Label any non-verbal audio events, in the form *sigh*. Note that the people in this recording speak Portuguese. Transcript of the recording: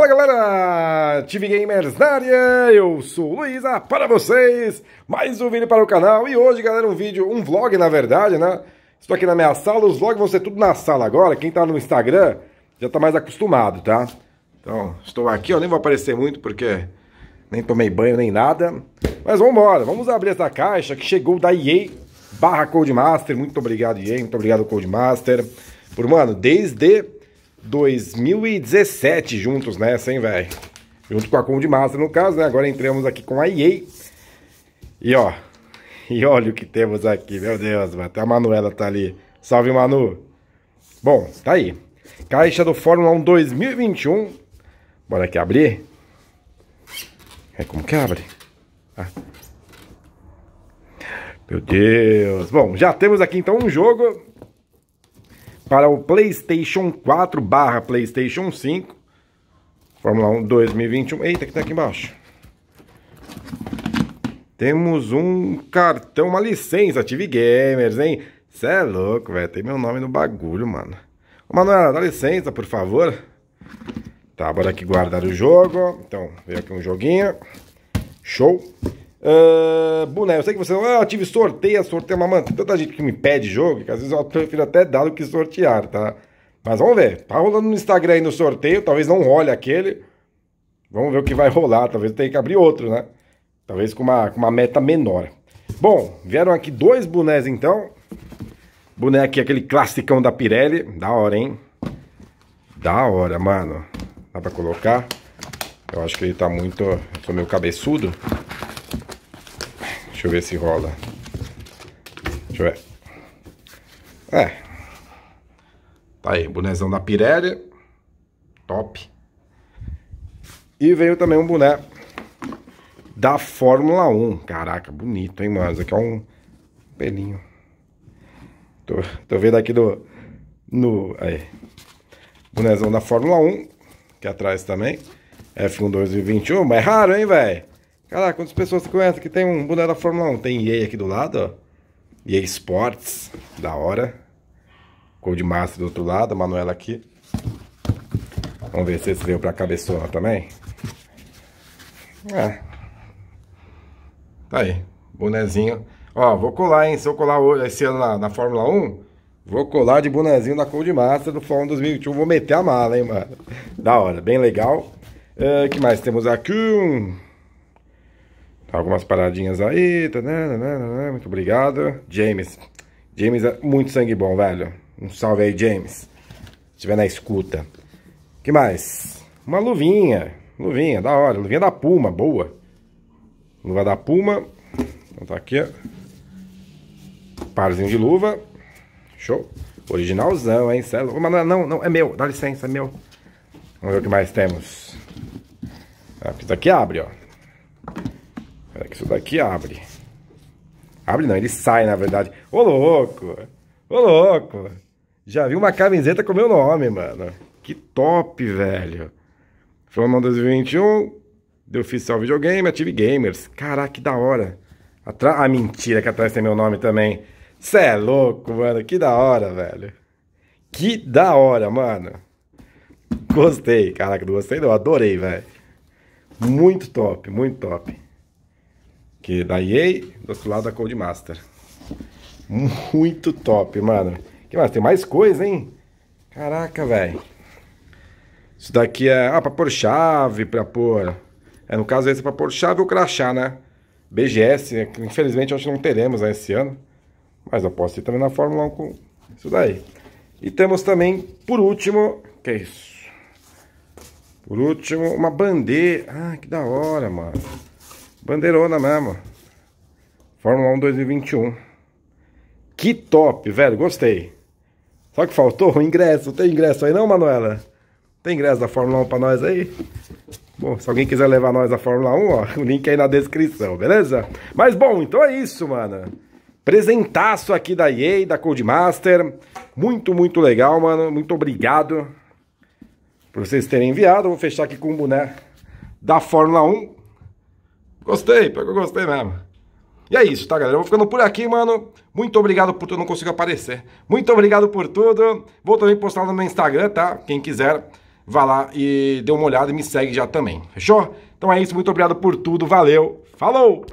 Fala galera, TV Gamers na área, eu sou Luísa para vocês, mais um vídeo para o canal e hoje galera um vídeo, um vlog na verdade né, estou aqui na minha sala, os vlogs vão ser tudo na sala agora, quem está no Instagram já está mais acostumado tá, então estou aqui, eu nem vou aparecer muito porque nem tomei banho nem nada, mas vamos embora, vamos abrir essa caixa que chegou da EA barra Codemaster, muito obrigado EA, muito obrigado Codemaster, por mano, desde 2017 juntos nessa, hein, velho? Junto com a de massa no caso, né? Agora entramos aqui com a EA. E ó, e olha o que temos aqui, meu Deus, mano. Até a Manuela tá ali. Salve, Manu. Bom, tá aí. Caixa do Fórmula 1 2021. Bora aqui abrir. É como que abre? Ah. Meu Deus. Bom, já temos aqui então um jogo para o PlayStation 4 barra PlayStation 5. Fórmula 1 2021. Eita, que tá aqui embaixo. Temos um cartão, uma licença, TV Gamers, hein? Cê é louco, velho. Tem meu nome no bagulho, mano. Ô, Manuela, dá licença, por favor. Tá, bora aqui guardar o jogo. Então, veio aqui um joguinho. Show. Uh, boné, eu sei que você ah, eu tive sorteio, sorteio, mas mano, tem tanta gente que me pede jogo, que às vezes eu prefiro até dar do que sortear, tá? Mas vamos ver, tá rolando no Instagram aí no sorteio, talvez não role aquele. Vamos ver o que vai rolar, talvez tenha que abrir outro, né? Talvez com uma, com uma meta menor. Bom, vieram aqui dois bonés então. Boné aqui, aquele classicão da Pirelli, da hora, hein? Da hora, mano. Dá pra colocar. Eu acho que ele tá muito... Eu sou meio cabeçudo. Deixa eu ver se rola. Deixa eu ver. É. Tá aí, bonezão da Pirelli. Top. E veio também um boné da Fórmula 1. Caraca, bonito, hein, mano? Isso aqui é um pelinho. Tô, tô vendo aqui do... No... Aí. Bonezão da Fórmula 1. Aqui é atrás também. F1 2021. Mas é raro, hein, velho? Cara, quantas pessoas você conhece que tem um boné da Fórmula 1? Tem EA aqui do lado, ó. EA Sports, da hora. Master do outro lado, a Manuela aqui. Vamos ver se esse veio pra cabeçona também. É. Tá aí, bonezinho. Ó, vou colar, hein? Se eu colar hoje, esse ano na, na Fórmula 1, vou colar de bonezinho na da Master do Fórmula 2021. Vou meter a mala, hein, mano? Da hora, bem legal. O eh, que mais temos aqui? Um algumas paradinhas aí, tanana, tá, né, né, né, muito obrigado. James, James é muito sangue bom, velho. Um salve aí, James. Se tiver na escuta. que mais? Uma luvinha. Luvinha, da hora. Luvinha da Puma, boa. Luva da Puma. Então tá aqui, ó. Parzinho de luva. Show. Originalzão, hein? Celo. É Mas é, não, não, é meu. Dá licença, é meu. Vamos ver o que mais temos. isso tá aqui abre, ó que isso daqui abre. Abre não, ele sai, na verdade. Ô, louco! Ô, louco! Já vi uma camiseta com meu nome, mano. Que top, velho. Flamengo 2021, de oficial videogame, Ative Gamers. Caraca, que da hora. Atra... Ah, mentira que atrás tem meu nome também. Cê é louco, mano. Que da hora, velho. Que da hora, mano. Gostei, caraca, não gostei não, adorei, velho. Muito top, muito top. Que da EA, do outro lado da Master Muito top, mano. Que mais? Tem mais coisa, hein? Caraca, velho. Isso daqui é... Ah, pra pôr chave, pra pôr... É, no caso, esse é pra pôr chave ou crachá, né? BGS, é infelizmente, acho que não teremos né, esse ano. Mas eu posso ir também na Fórmula 1 com isso daí. E temos também, por último... Que é isso? Por último, uma bandeira. Ah, que da hora, mano. Bandeirona mesmo. Fórmula 1 2021. Que top, velho. Gostei. Só que faltou o ingresso. Tem ingresso aí não, Manuela? Tem ingresso da Fórmula 1 pra nós aí? Bom, se alguém quiser levar nós da Fórmula 1, ó, *laughs* o link aí na descrição, beleza? Mas bom, então é isso, mano. Presentaço aqui da EA, da Codemaster. Muito, muito legal, mano. Muito obrigado por vocês terem enviado. Vou fechar aqui com o boné da Fórmula 1. Gostei, pegou, gostei mesmo. E é isso, tá, galera? Eu vou ficando por aqui, mano. Muito obrigado por tudo. Não consigo aparecer. Muito obrigado por tudo. Vou também postar no meu Instagram, tá? Quem quiser, vá lá e dê uma olhada e me segue já também. Fechou? Então é isso. Muito obrigado por tudo. Valeu. Falou!